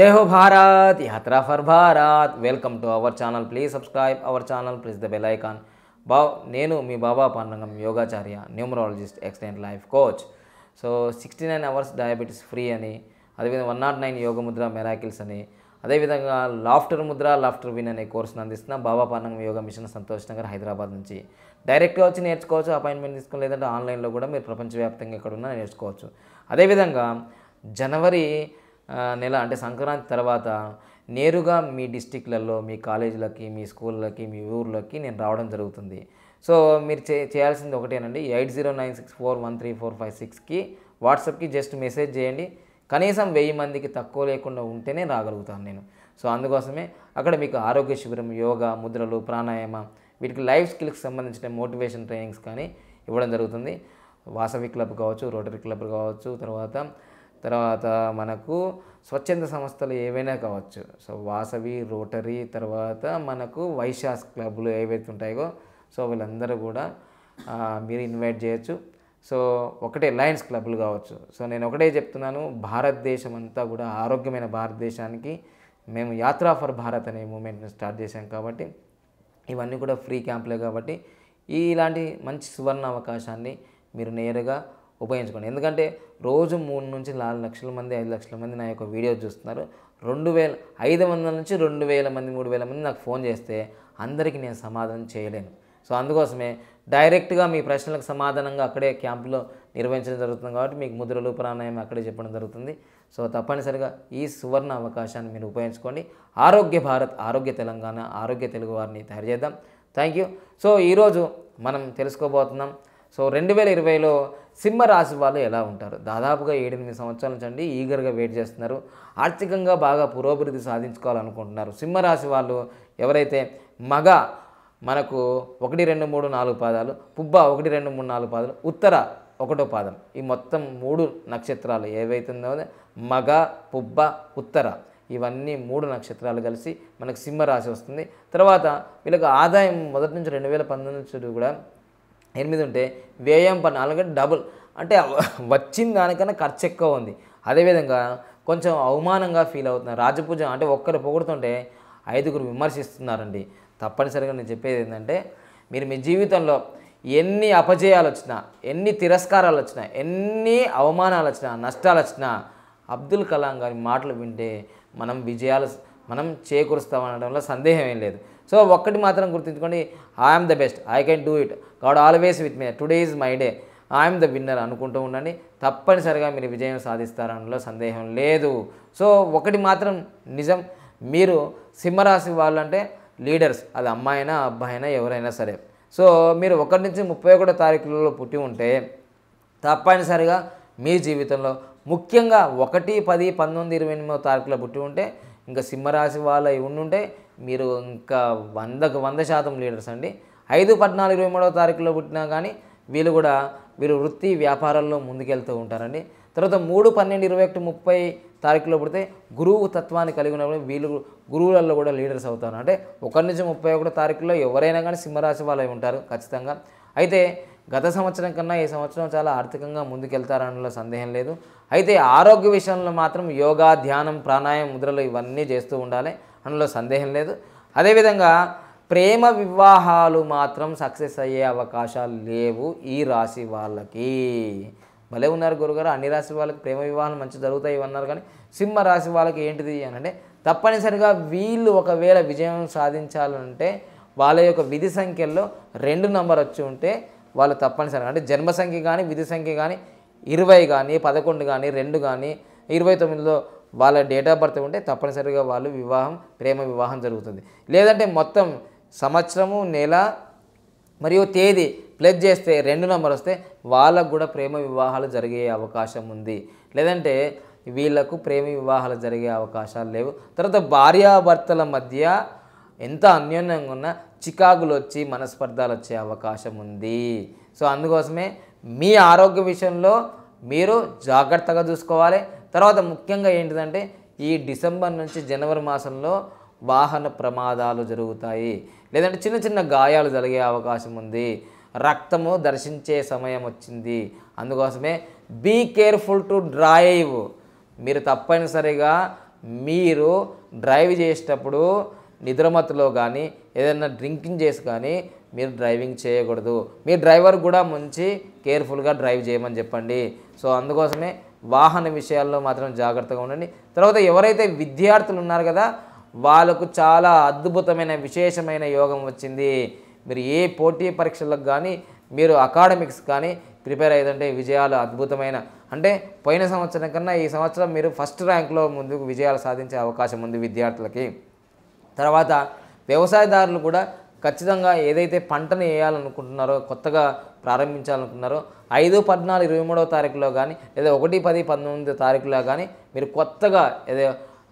జయ హో భారత్ యాత్ర for Bharat welcome to our channel please subscribe our channel please the bell icon బా నేను మీ బాబా పాండంగం యోగాచార్య numerologist extent life coach so sixty nine hours diabetes free అని అదేవిధంగా వన్ నాట్ నైన్ యోగ ముద్ర మెరాకిల్స్ అని అదేవిధంగా లాఫ్టర్ ముద్ర లాఫ్టర్ విన్ అనే కోర్సును అందిస్తున్న బాబా పాండంగం యోగ మిషన్ సంతోష్ నగర్ హైదరాబాద్ నుంచి డైరెక్ట్గా వచ్చి నేర్చుకోవచ్చు అపాయింట్మెంట్ తీసుకుని లేదంటే ఆన్లైన్లో కూడా మీరు ప్రపంచవ్యాప్తంగా ఇక్కడ ఉన్న నేర్చుకోవచ్చు అదేవిధంగా జనవరి నెల అంటే సంక్రాంతి తర్వాత నేరుగా మీ డిస్టిక్లలో మీ కాలేజీలకి మీ స్కూళ్ళకి మీ ఊర్లకి నేను రావడం జరుగుతుంది సో మీరు చే చేయాల్సింది ఒకటేనండి eight zero nine six four one three four five సిక్స్కి వాట్సాప్కి జస్ట్ మెసేజ్ చేయండి కనీసం వెయ్యి మందికి తక్కువ లేకుండా ఉంటేనే రాగలుగుతాను నేను సో అందుకోసమే అక్కడ మీకు ఆరోగ్య శిబిరం యోగా ముద్రలు ప్రాణాయామ వీటికి లైఫ్ స్కిల్కి సంబంధించిన మోటివేషన్ ట్రైనింగ్స్ కానీ ఇవ్వడం జరుగుతుంది వాసవి క్లబ్ కావచ్చు రోటరీ క్లబ్ కావచ్చు తర్వాత తర్వాత మనకు స్వచ్ఛంద సంస్థలు ఏవైనా కావచ్చు సో వాసవి రోటరీ తర్వాత మనకు వైశాస్ క్లబ్లు ఏవైతే ఉంటాయో సో వీళ్ళందరూ కూడా మీరు ఇన్వైట్ చేయొచ్చు సో ఒకటే లయన్స్ క్లబ్లు కావచ్చు సో నేను ఒకటే చెప్తున్నాను భారతదేశం అంతా కూడా ఆరోగ్యమైన భారతదేశానికి మేము యాత్రా ఫర్ భారత్ అనే మూమెంట్ని స్టార్ట్ చేశాం కాబట్టి ఇవన్నీ కూడా ఫ్రీ క్యాంపులే కాబట్టి ఇలాంటి మంచి సువర్ణ అవకాశాన్ని మీరు నేరుగా ఉపయోగించుకోండి ఎందుకంటే రోజు మూడు నుంచి నాలుగు లక్షల మంది ఐదు లక్షల మంది నా యొక్క వీడియో చూస్తున్నారు రెండు వేల ఐదు వందల నుంచి రెండు వేల మంది మూడు వేల మంది నాకు ఫోన్ చేస్తే అందరికీ నేను సమాధానం చేయలేను సో అందుకోసమే డైరెక్ట్గా మీ ప్రశ్నలకు సమాధానంగా అక్కడే క్యాంపులో నిర్వహించడం జరుగుతుంది కాబట్టి మీకు ముద్రలు ప్రాణాయం అక్కడే చెప్పడం జరుగుతుంది సో తప్పనిసరిగా ఈ సువర్ణ అవకాశాన్ని మీరు ఉపయోగించుకోండి ఆరోగ్య భారత్ ఆరోగ్య తెలంగాణ ఆరోగ్య తెలుగు వారిని తయారు చేద్దాం థ్యాంక్ యూ సో ఈరోజు మనం తెలుసుకోబోతున్నాం సో రెండు వేల ఇరవైలో సింహరాశి వాళ్ళు ఎలా ఉంటారు దాదాపుగా ఏడెనిమిది సంవత్సరాల నుంచి అండి ఈగర్గా వెయిట్ చేస్తున్నారు ఆర్థికంగా బాగా పురోభివృద్ధి సాధించుకోవాలనుకుంటున్నారు సింహరాశి వాళ్ళు ఎవరైతే మగ మనకు ఒకటి రెండు మూడు నాలుగు పాదాలు పుబ్బ ఒకటి రెండు మూడు నాలుగు పాదాలు ఉత్తర ఒకటో పాదం ఈ మొత్తం మూడు నక్షత్రాలు ఏవైతుందో మగ పుబ్బ ఉత్తర ఇవన్నీ మూడు నక్షత్రాలు కలిసి మనకు సింహరాశి వస్తుంది తర్వాత వీళ్ళకి ఆదాయం మొదటి నుంచి రెండు వేల పంతొమ్మిది నుంచి కూడా ఎనిమిది ఉంటే వ్యయం పన్ను అలాగే డబుల్ అంటే వచ్చిన దానికన్నా ఖర్చు ఎక్కువ ఉంది అదేవిధంగా కొంచెం అవమానంగా ఫీల్ అవుతున్నారు రాజపూజ అంటే ఒక్కరు పొగుడుతుంటే ఐదుగురు విమర్శిస్తున్నారండి తప్పనిసరిగా నేను చెప్పేది ఏంటంటే మీరు మీ జీవితంలో ఎన్ని అపజయాలు వచ్చినా ఎన్ని తిరస్కారాలు వచ్చినా ఎన్ని అవమానాలు వచ్చినా నష్టాలు వచ్చినా అబ్దుల్ కలాం గారి మాటలు వింటే మనం విజయాలు మనం చేకూరుస్తామనడంలో సందేహం ఏం లేదు సో ఒక్కటి మాత్రం గుర్తుంచుకోండి I'm the best I can do it God always with me today is my day I'm the winner అనుకుంటూ ఉండండి తప్పనిసరిగా మీరు విజయం సాధిస్తారనలో సందేహం లేదు సో ఒకటి మాత్రం నిజం మీరు సింహరాశి వాళ్ళంటే లీడర్స్ అది అమ్మాయినా అబ్బాయినా ఎవరైనా సరే సో మీరు ఒకటి నుంచి ముప్పై ఒకటో తారీఖులలో పుట్టి ఉంటే తప్పనిసరిగా మీ జీవితంలో ముఖ్యంగా ఒకటి పది పంతొమ్మిది ఇరవై ఎనిమిదో తారీఖులో పుట్టి ఉంటే ఇంకా సింహరాశి వాళ్ళు ఉండుంటే మీరు ఇంకా వందకు వంద శాతం లీడర్స్ అండి ఐదు పద్నాలుగు ఇరవై మూడవ తారీఖులో పుట్టినా కానీ వీళ్ళు కూడా వీరు వృత్తి వ్యాపారాల్లో ముందుకెళ్తూ ఉంటారండి తర్వాత మూడు పన్నెండు ఇరవై ఒకటి ముప్పై తారీఖులో పుడితే గురువు తత్వాన్ని కలిగి ఉన్నప్పుడు వీళ్ళు గురువులలో కూడా లీడర్స్ అవుతారు అంటే ఒకరి నుంచి ముప్పై ఒకటి తారీఖులో ఎవరైనా కానీ సింహరాశి వాళ్ళై ఉంటారు ఖచ్చితంగా అయితే గత సంవత్సరం కన్నా ఈ సంవత్సరం చాలా ఆర్థికంగా ముందుకెళ్తారనలో సందేహం లేదు అయితే ఆరోగ్య విషయంలో మాత్రం యోగా ధ్యానం ప్రాణాయం ముద్రలు ఇవన్నీ చేస్తూ ఉండాలి అందులో సందేహం లేదు అదేవిధంగా ప్రేమ వివాహాలు మాత్రం సక్సెస్ అయ్యే అవకాశాలు లేవు ఈ రాశి వాళ్ళకి భలే ఉన్నారు గురుగారు అన్ని రాశి వాళ్ళకి ప్రేమ వివాహాలు మంచి జరుగుతాయి అన్నారు కానీ సింహ రాశి వాళ్ళకి ఏంటిది అని అంటే తప్పనిసరిగా వీళ్ళు ఒకవేళ విజయం సాధించాలంటే వాళ్ళ యొక్క విధి సంఖ్యల్లో రెండు నంబర్ వచ్చి ఉంటే వాళ్ళు తప్పనిసరిగా అంటే జన్మ సంఖ్య కానీ విధి సంఖ్య కానీ ఇరవై కానీ పదకొండు కానీ రెండు కానీ ఇరవై తొమ్మిదిలో వాళ్ళ డేట్ ఆఫ్ బర్త్ ఉంటే తప్పనిసరిగా వాళ్ళు వివాహం ప్రేమ వివాహం జరుగుతుంది లేదంటే మొత్తం సంవత్సరము నెల మరియు తేదీ ప్లస్ చేస్తే రెండు నెంబర్ వస్తే వాళ్ళకు కూడా ప్రేమ వివాహాలు జరిగే అవకాశం ఉంది లేదంటే వీళ్లకు ప్రేమ వివాహాలు జరిగే అవకాశాలు లేవు తర్వాత భార్యాభర్తల మధ్య ఎంత అన్యోన్యంగా ఉన్నా చికాకులు వచ్చి మనస్పర్ధాలు వచ్చే అవకాశం ఉంది సో అందుకోసమే మీ ఆరోగ్య విషయంలో మీరు జాగ్రత్తగా చూసుకోవాలి తర్వాత ముఖ్యంగా ఏంటిదంటే ఈ డిసెంబర్ నుంచి జనవరి మాసంలో వాహన ప్రమాదాలు జరుగుతాయి లేదంటే చిన్న చిన్న గాయాలు జరిగే అవకాశం ఉంది రక్తము దర్శించే సమయం వచ్చింది అందుకోసమే బీ కేర్ఫుల్ టు డ్రైవ్ మీరు తప్పనిసరిగా మీరు డ్రైవ్ చేసేటప్పుడు నిద్రమత్తులో కానీ ఏదైనా డ్రింకింగ్ చేసి కానీ మీరు డ్రైవింగ్ చేయకూడదు మీ డ్రైవర్ కూడా మంచి కేర్ఫుల్గా డ్రైవ్ చేయమని చెప్పండి సో అందుకోసమే వాహన విషయాల్లో మాత్రం జాగ్రత్తగా ఉండండి తర్వాత ఎవరైతే విద్యార్థులు ఉన్నారు కదా వాళ్ళకు చాలా అద్భుతమైన విశేషమైన యోగం వచ్చింది మీరు ఏ పోటీ పరీక్షలకు కానీ మీరు అకాడమిక్స్ కానీ ప్రిపేర్ అయ్యిందంటే విజయాలు అద్భుతమైన అంటే పోయిన సంవత్సరం కన్నా ఈ సంవత్సరం మీరు ఫస్ట్ ర్యాంక్లో ముందుకు విజయాలు సాధించే అవకాశం ఉంది విద్యార్థులకి తర్వాత వ్యవసాయదారులు కూడా ఖచ్చితంగా ఏదైతే పంటను వేయాలనుకుంటున్నారో కొత్తగా ప్రారంభించాలనుకున్నారో ఐదు పద్నాలుగు ఇరవై మూడవ తారీఖులో కానీ లేదా ఒకటి పది పంతొమ్మిదో తారీఖులో కానీ మీరు కొత్తగా ఏదో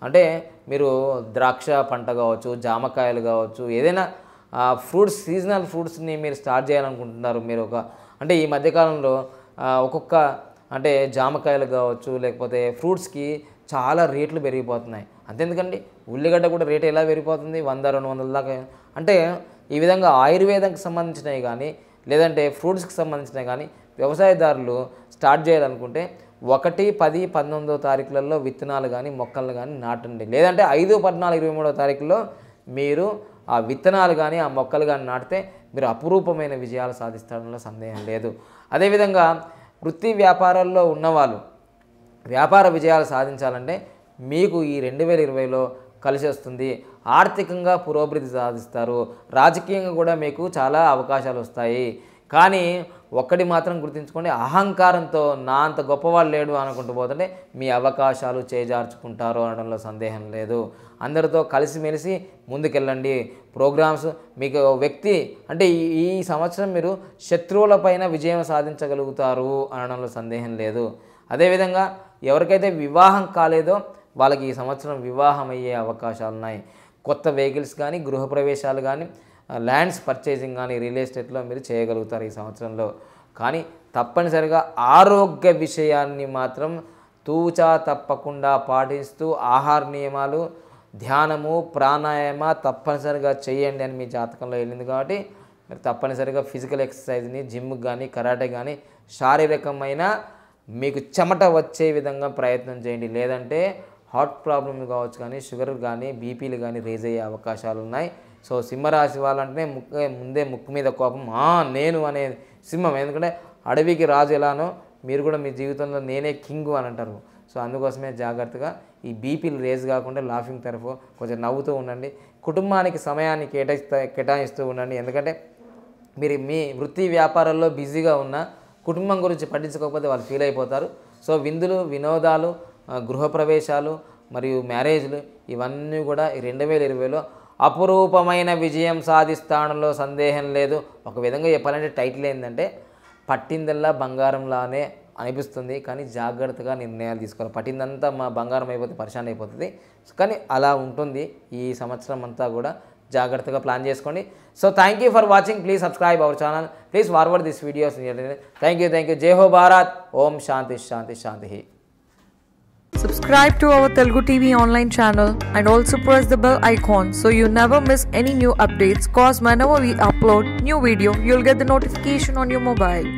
అంటే మీరు ద్రాక్ష పంట కావచ్చు జామకాయలు కావచ్చు ఏదైనా ఫ్రూట్స్ సీజనల్ ఫ్రూట్స్ని మీరు స్టార్ట్ చేయాలనుకుంటున్నారు మీరు ఒక అంటే ఈ మధ్యకాలంలో ఒక్కొక్క అంటే జామకాయలు కావచ్చు లేకపోతే ఫ్రూట్స్కి చాలా రేట్లు పెరిగిపోతున్నాయి అంతెందుకండి ఉల్లిగడ్డ కూడా రేటు ఎలా పెరిగిపోతుంది వంద రెండు వందల దాకా అంటే ఈ విధంగా ఆయుర్వేదంకి సంబంధించినవి కానీ లేదంటే ఫ్రూట్స్కి సంబంధించిన కానీ వ్యవసాయదారులు స్టార్ట్ చేయాలనుకుంటే ఒకటి పది పంతొమ్మిదో తారీఖులలో విత్తనాలు కానీ మొక్కలు కానీ నాటండి లేదంటే ఐదు పద్నాలుగు ఇరవై మూడో తారీఖులో మీరు ఆ విత్తనాలు కానీ ఆ మొక్కలు కానీ నాటితే మీరు అపురూపమైన విజయాలు సాధిస్తాడంలో సందేహం లేదు అదేవిధంగా వృత్తి వ్యాపారాల్లో ఉన్నవాళ్ళు వ్యాపార విజయాలు సాధించాలంటే మీకు ఈ రెండు వేల ఇరవైలో కలిసి ఆర్థికంగా పురోభివృద్ధి సాధిస్తారు రాజకీయంగా కూడా మీకు చాలా అవకాశాలు వస్తాయి కానీ ఒక్కటి మాత్రం గుర్తుంచుకోండి అహంకారంతో నా అంత గొప్పవాళ్ళు లేడు అనుకుంటూ పోతుంటే మీ అవకాశాలు చేజార్చుకుంటారు అనడంలో సందేహం లేదు అందరితో కలిసిమెలిసి ముందుకెళ్ళండి ప్రోగ్రామ్స్ మీకు వ్యక్తి అంటే ఈ సంవత్సరం మీరు శత్రువుల విజయం సాధించగలుగుతారు అనడంలో సందేహం లేదు అదేవిధంగా ఎవరికైతే వివాహం కాలేదో వాళ్ళకి ఈ సంవత్సరం వివాహం అయ్యే అవకాశాలు ఉన్నాయి కొత్త వెహికల్స్ కానీ గృహప్రవేశాలు కానీ ల్యాండ్స్ పర్చేసింగ్ కానీ రియల్ ఎస్టేట్లో మీరు చేయగలుగుతారు ఈ సంవత్సరంలో కానీ తప్పనిసరిగా ఆరోగ్య విషయాన్ని మాత్రం తూచా తప్పకుండా పాటిస్తూ ఆహార నియమాలు ధ్యానము ప్రాణాయామ తప్పనిసరిగా చేయండి అని మీ జాతకంలో వెళ్ళింది కాబట్టి మీరు తప్పనిసరిగా ఫిజికల్ ఎక్సర్సైజ్ని జిమ్ కానీ కరాటే కానీ శారీరకమైన మీకు చెమట వచ్చే విధంగా ప్రయత్నం చేయండి లేదంటే హార్ట్ ప్రాబ్లమ్లు కావచ్చు కానీ షుగర్ కానీ బీపీలు కానీ రేజ్ అయ్యే అవకాశాలు ఉన్నాయి సో సింహరాశి వాళ్ళంటే ముక్క ముందే ముక్కు మీద కోపం నేను అనే సింహం ఎందుకంటే అడవికి రాజు ఎలానో మీరు కూడా మీ జీవితంలో నేనే కింగ్ అని అంటారు సో అందుకోసమే జాగ్రత్తగా ఈ బీపీలు రేజ్ కాకుండా లాఫింగ్ తరఫు కొంచెం నవ్వుతూ ఉండండి కుటుంబానికి సమయాన్ని కేటాయిస్తా కేటాయిస్తూ ఉండండి ఎందుకంటే మీరు మీ వృత్తి వ్యాపారాల్లో బిజీగా ఉన్న కుటుంబం గురించి పట్టించుకోకపోతే వాళ్ళు ఫీల్ అయిపోతారు సో విందులు వినోదాలు గృహప్రవేశాలు మరియు మ్యారేజ్లు ఇవన్నీ కూడా రెండు వేల ఇరవైలో అపురూపమైన విజయం సాధిస్తానలో సందేహం లేదు ఒక విధంగా చెప్పాలంటే టైటిల్ ఏంటంటే పట్టిందల్లా బంగారంలానే అనిపిస్తుంది కానీ జాగ్రత్తగా నిర్ణయాలు తీసుకోవాలి పట్టిందంతా మా బంగారం అయిపోతే పరిశాన్ అయిపోతుంది కానీ అలా ఉంటుంది ఈ సంవత్సరం అంతా కూడా జాగ్రత్తగా ప్లాన్ చేసుకోండి so thank you for watching please subscribe our channel please forward this videos thank you thank you జై హో భారత్ ఓం శాంతి శాంతి శాంతి Subscribe to our Telugu TV online channel and also press the bell icon so you never miss any new updates cause whenever we upload new video you'll get the notification on your mobile.